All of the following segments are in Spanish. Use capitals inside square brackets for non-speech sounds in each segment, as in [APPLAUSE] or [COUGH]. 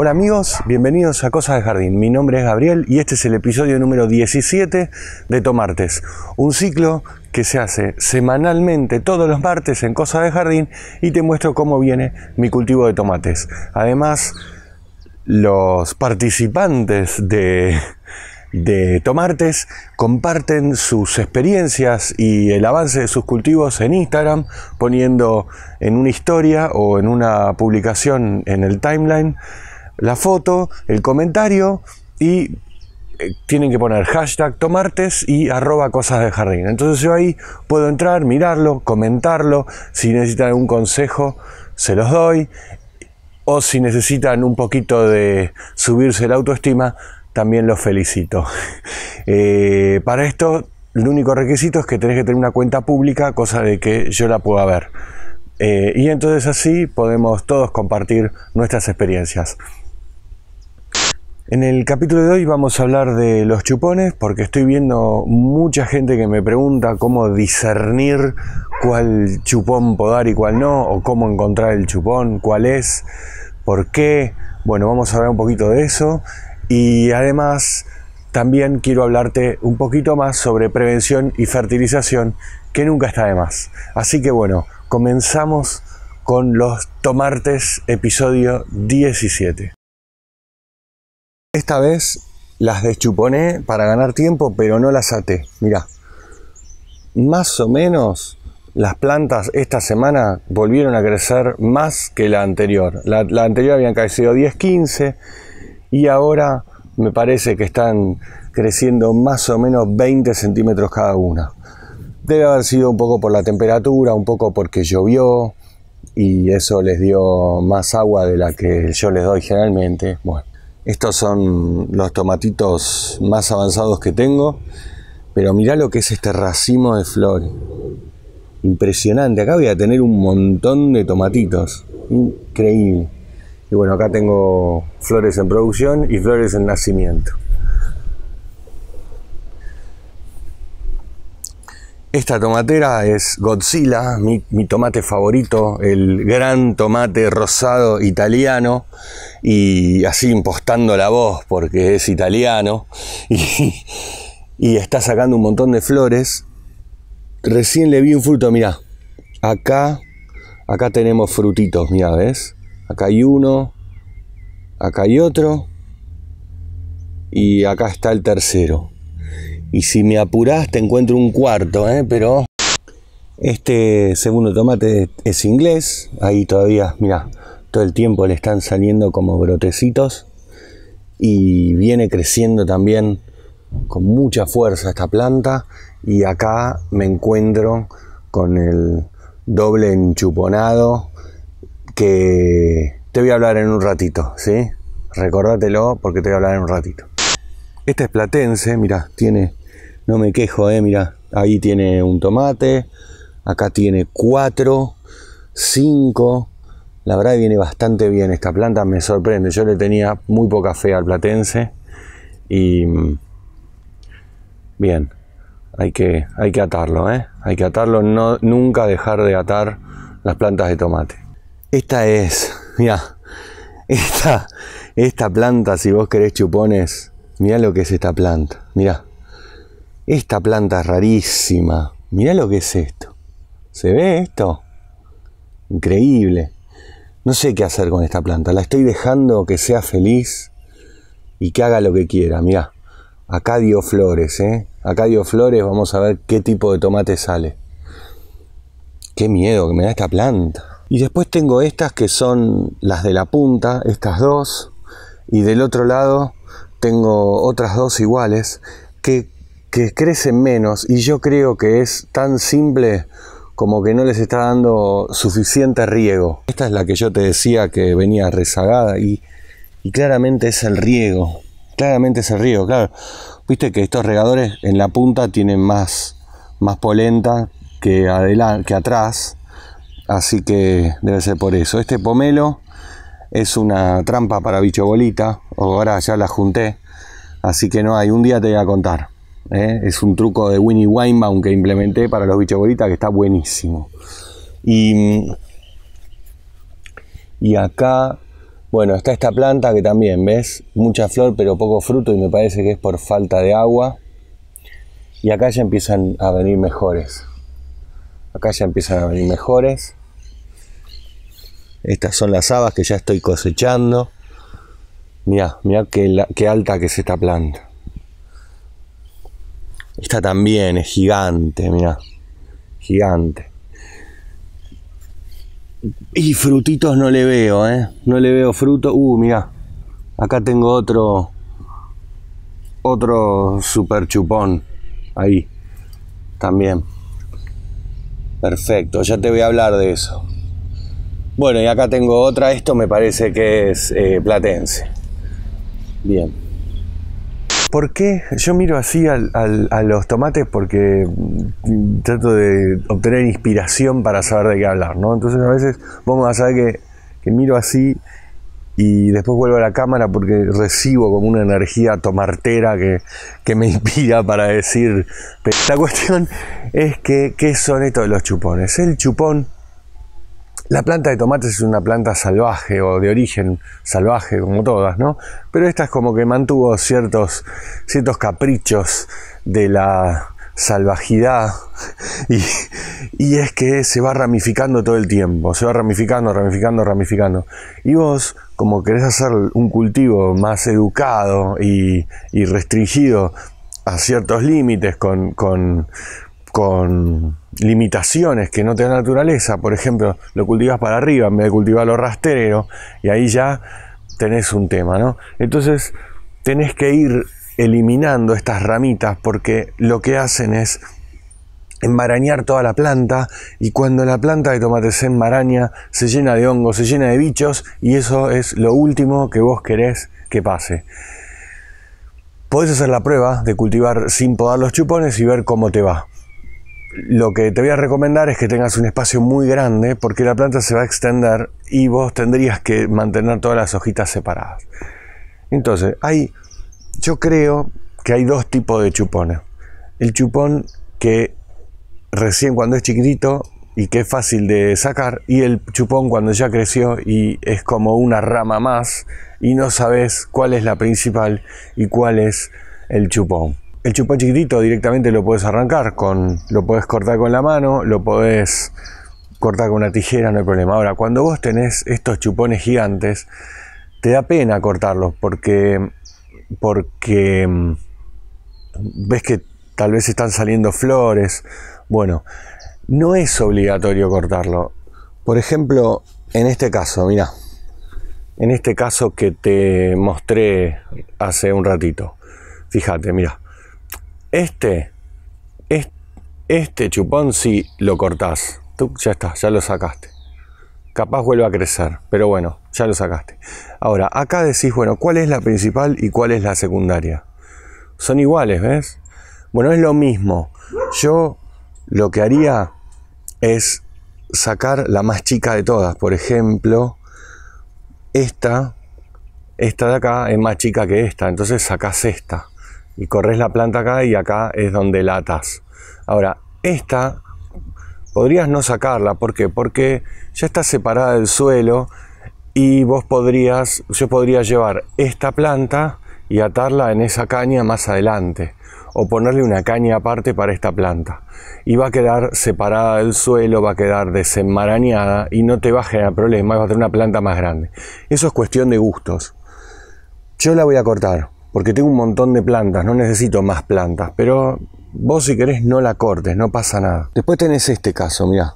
Hola amigos, bienvenidos a Cosas de Jardín. Mi nombre es Gabriel y este es el episodio número 17 de Tomartes, un ciclo que se hace semanalmente todos los martes en Cosas de Jardín y te muestro cómo viene mi cultivo de tomates. Además, los participantes de, de Tomartes comparten sus experiencias y el avance de sus cultivos en Instagram, poniendo en una historia o en una publicación en el timeline la foto, el comentario y eh, tienen que poner hashtag tomartes y arroba cosas de jardín. Entonces yo ahí puedo entrar, mirarlo, comentarlo. Si necesitan algún consejo, se los doy. O si necesitan un poquito de subirse la autoestima, también los felicito. [LAUGHS] Eh, para esto, el único requisito es que tenés que tener una cuenta pública, cosa de que yo la pueda ver. Eh, y entonces así podemos todos compartir nuestras experiencias. En el capítulo de hoy vamos a hablar de los chupones porque estoy viendo mucha gente que me pregunta cómo discernir cuál chupón podar y cuál no, o cómo encontrar el chupón, cuál es, por qué. Bueno, vamos a hablar un poquito de eso y además también quiero hablarte un poquito más sobre prevención y fertilización que nunca está de más. Así que bueno, comenzamos con los tomartes episodio 17. Esta vez las deschuponé para ganar tiempo, pero no las até. Mirá, más o menos las plantas esta semana volvieron a crecer más que la anterior. La, anterior habían crecido 10, 15 y ahora me parece que están creciendo más o menos 20 centímetros cada una. Debe haber sido un poco por la temperatura, un poco porque llovió y eso les dio más agua de la que yo les doy generalmente. Bueno, estos son los tomatitos más avanzados que tengo. Pero mirá lo que es este racimo de flores. Impresionante. Acá voy a tener un montón de tomatitos. Increíble. Y bueno, acá tengo flores en producción y flores en nacimiento. Esta tomatera es Godzilla, mi, tomate favorito, el gran tomate rosado italiano, y así impostando la voz porque es italiano, [LAUGHS] y, está sacando un montón de flores. Recién le vi un fruto, mirá, acá, acá tenemos frutitos, mirá, ¿ves? Acá hay uno, acá hay otro, y acá está el tercero. Y si me apuras te encuentro un cuarto, ¿eh? pero este segundo tomate es inglés. Ahí todavía, mira, todo el tiempo le están saliendo como brotecitos. Y viene creciendo también con mucha fuerza esta planta. Y acá me encuentro con el doble enchuponado que te voy a hablar en un ratito, ¿sí? recordatelo porque te voy a hablar en un ratito. Esta es platense, mira, tiene, no me quejo, eh, mirá, ahí tiene un tomate, acá tiene cuatro, cinco. La verdad viene bastante bien, esta planta me sorprende, yo le tenía muy poca fe al platense y mm, bien, hay que, hay que atarlo, ¿eh? hay que atarlo, no, nunca dejar de atar las plantas de tomate. Esta es, mira, esta, esta planta si vos querés chupones, Mirá lo que es esta planta. Mirá. Esta planta es rarísima. Mirá lo que es esto. ¿Se ve esto? Increíble. No sé qué hacer con esta planta. La estoy dejando que sea feliz y que haga lo que quiera. Mirá. Acá dio flores, ¿eh? Acá dio flores. Vamos a ver qué tipo de tomate sale. Qué miedo que me da esta planta. Y después tengo estas que son las de la punta, estas dos. Y del otro lado tengo otras dos iguales que, crecen menos y yo creo que es tan simple como que no les está dando suficiente riego. Esta es la que yo te decía que venía rezagada y, claramente es el riego. Claramente es el riego, claro. Viste que estos regadores en la punta tienen más, más polenta que, que atrás, así que debe ser por eso. Este pomelo es una trampa para bicho bolita. ahora ya la junté, así que no hay, un día te voy a contar. ¿eh? Es un truco de Winnie Weinbaum que implementé para los bicho bolita, que está buenísimo. Y, y acá, bueno, está esta planta que también, ¿ves? Mucha flor pero poco fruto y me parece que es por falta de agua. Y acá ya empiezan a venir mejores. Acá ya empiezan a venir mejores. Estas son las habas que ya estoy cosechando. Mira, mirá qué, alta que es esta planta. Esta también es gigante, mira, Gigante. Y frutitos no le veo, ¿eh? No le veo fruto. Uh, mira, Acá tengo otro. Otro super chupón. Ahí. También. Perfecto, ya te voy a hablar de eso. Bueno, y acá tengo otra, esto me parece que es eh, platense. Bien. ¿Por qué? Yo miro así a los tomates porque mm, trato de obtener inspiración para saber de qué hablar, ¿no? Entonces a veces vamos a saber que, que miro así y después vuelvo a la cámara porque recibo como una energía tomartera que, que me [LAUGHS] inspira para decir. La cuestión es que, ¿qué son estos de los chupones? El chupón la planta de tomates es una planta salvaje o de origen salvaje como todas, ¿no? Pero esta es como que mantuvo ciertos, ciertos caprichos de la salvajidad [LAUGHS] y, es que se va ramificando todo el tiempo, se va ramificando, ramificando, ramificando. Y vos, como querés hacer un cultivo más educado y, y restringido a ciertos límites con, con, con limitaciones que no te da naturaleza, por ejemplo, lo cultivas para arriba en vez de cultivar cultivarlo rastrero, y ahí ya tenés un tema, ¿no? Entonces, tenés que ir eliminando estas ramitas porque lo que hacen es enmarañar toda la planta y cuando la planta de tomate se enmaraña, se llena de hongos, se llena de bichos y eso es lo último que vos querés que pase. Podés hacer la prueba de cultivar sin podar los chupones y ver cómo te va lo que te voy a recomendar es que tengas un espacio muy grande porque la planta se va a extender y vos tendrías que mantener todas las hojitas separadas. Entonces, hay, yo creo que hay dos tipos de chupones. El chupón que recién cuando es chiquitito y que es fácil de sacar y el chupón cuando ya creció y es como una rama más y no sabes cuál es la principal y cuál es el chupón. El chupón chiquitito directamente lo puedes arrancar, con, lo puedes cortar con la mano, lo puedes cortar con una tijera, no hay problema. Ahora, cuando vos tenés estos chupones gigantes, te da pena cortarlos porque, porque mm, ves que tal vez están saliendo flores. Bueno, no es obligatorio cortarlo. Por ejemplo, en este caso, mira, en este caso que te mostré hace un ratito. Fíjate, mira. Este, este, chupón si lo cortás, tú ya está, ya lo sacaste. Capaz vuelve a crecer, pero bueno, ya lo sacaste. Ahora, acá decís, bueno, ¿cuál es la principal y cuál es la secundaria? Son iguales, ¿ves? Bueno, es lo mismo. Yo lo que haría es sacar la más chica de todas. Por ejemplo, esta, esta de acá es más chica que esta, entonces sacás esta y corres la planta acá y acá es donde la atas. Ahora, esta podrías no sacarla, ¿por qué? Porque ya está separada del suelo y vos podrías, yo podría llevar esta planta y atarla en esa caña más adelante o ponerle una caña aparte para esta planta y va a quedar separada del suelo, va a quedar desenmarañada y no te va a generar problemas, va a tener una planta más grande. Eso es cuestión de gustos. Yo la voy a cortar, porque tengo un montón de plantas, no necesito más plantas, pero vos si querés no la cortes, no pasa nada. Después tenés este caso, mirá.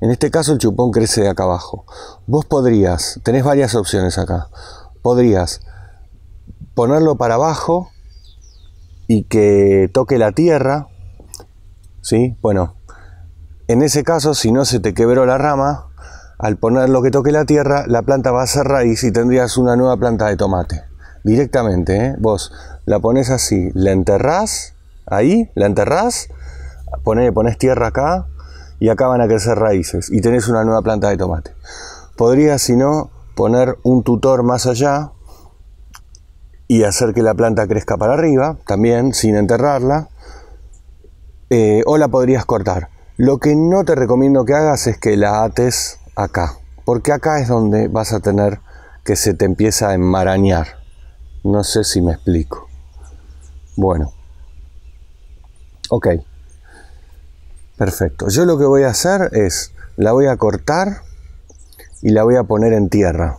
En este caso el chupón crece de acá abajo. Vos podrías, tenés varias opciones acá. Podrías ponerlo para abajo y que toque la tierra. ¿Sí? Bueno, en ese caso, si no se te quebró la rama, al ponerlo que toque la tierra, la planta va a hacer raíz y tendrías una nueva planta de tomate directamente, ¿eh? vos la pones así, la enterrás, ahí, la enterrás, pones ponés tierra acá y acá van a crecer raíces y tenés una nueva planta de tomate. Podrías, si no, poner un tutor más allá y hacer que la planta crezca para arriba, también sin enterrarla, eh, o la podrías cortar. Lo que no te recomiendo que hagas es que la ates acá, porque acá es donde vas a tener que se te empieza a enmarañar. No sé si me explico. Bueno. Ok. Perfecto. Yo lo que voy a hacer es, la voy a cortar y la voy a poner en tierra.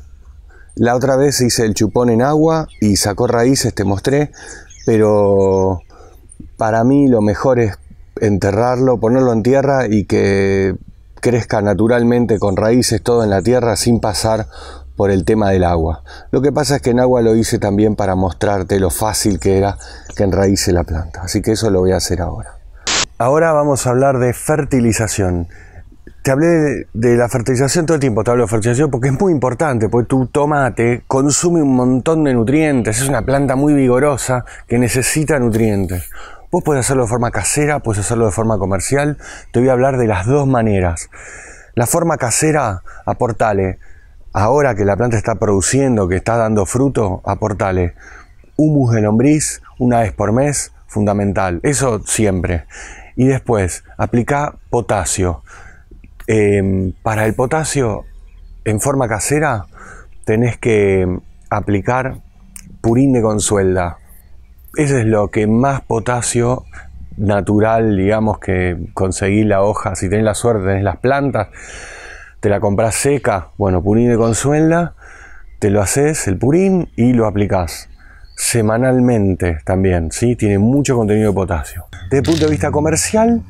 La otra vez hice el chupón en agua y sacó raíces, te mostré, pero para mí lo mejor es enterrarlo, ponerlo en tierra y que crezca naturalmente con raíces todo en la tierra sin pasar por el tema del agua. Lo que pasa es que en agua lo hice también para mostrarte lo fácil que era que enraíce la planta. Así que eso lo voy a hacer ahora. Ahora vamos a hablar de fertilización. Te hablé de, la fertilización todo el tiempo, te hablo de fertilización porque es muy importante, porque tu tomate consume un montón de nutrientes, es una planta muy vigorosa que necesita nutrientes. Vos podés hacerlo de forma casera, puedes hacerlo de forma comercial, te voy a hablar de las dos maneras. La forma casera, aportale ahora que la planta está produciendo, que está dando fruto, aportale humus de lombriz una vez por mes, fundamental, eso siempre. Y después, aplica potasio. Em, para el potasio, en forma casera, tenés que aplicar purín de consuelda. Ese es lo que más potasio natural, digamos, que conseguir la hoja, si tenés la suerte, tenés las plantas te la compras seca, bueno, purín de consuela, te lo haces el purín y lo aplicas semanalmente también, ¿sí? Tiene mucho contenido de potasio. Desde el punto de vista comercial,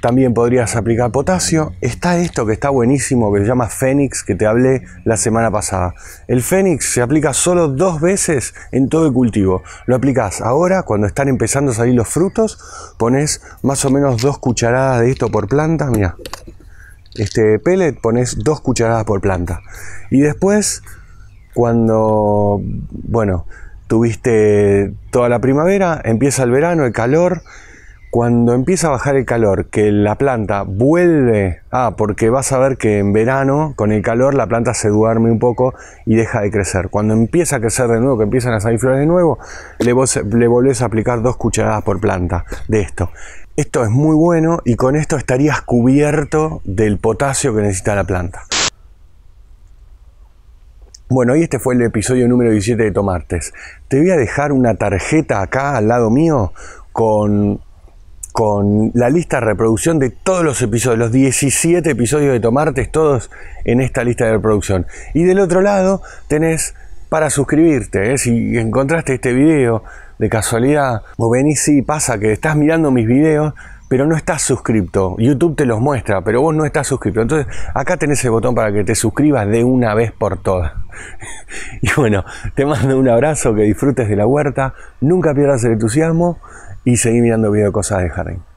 también podrías aplicar potasio. Está esto que está buenísimo, que se llama Fénix, que te hablé la semana pasada. El Fénix se aplica solo dos veces en todo el cultivo. Lo aplicas ahora, cuando están empezando a salir los frutos, pones más o menos dos cucharadas de esto por planta, mira, este pellet pones dos cucharadas por planta. Y después, cuando, bueno, tuviste toda la primavera, empieza el verano, el calor. Cuando empieza a bajar el calor, que la planta vuelve, ah, porque vas a ver que en verano, con el calor, la planta se duerme un poco y deja de crecer. Cuando empieza a crecer de nuevo, que empiezan a salir flores de nuevo, le, vos, le volvés a aplicar dos cucharadas por planta de esto. Esto es muy bueno y con esto estarías cubierto del potasio que necesita la planta. Bueno, y este fue el episodio número 17 de Tomartes. Te voy a dejar una tarjeta acá al lado mío con, con la lista de reproducción de todos los episodios, los 17 episodios de Tomartes, todos en esta lista de reproducción. Y del otro lado tenés para suscribirte, ¿eh? si encontraste este video de casualidad, o venís y pasa que estás mirando mis videos, pero no estás suscrito YouTube te los muestra, pero vos no estás suscrito Entonces, acá tenés el botón para que te suscribas de una vez por todas. [LAUGHS] y bueno, te mando un abrazo, que disfrutes de la huerta, nunca pierdas el entusiasmo y seguí mirando videos de cosas de jardín.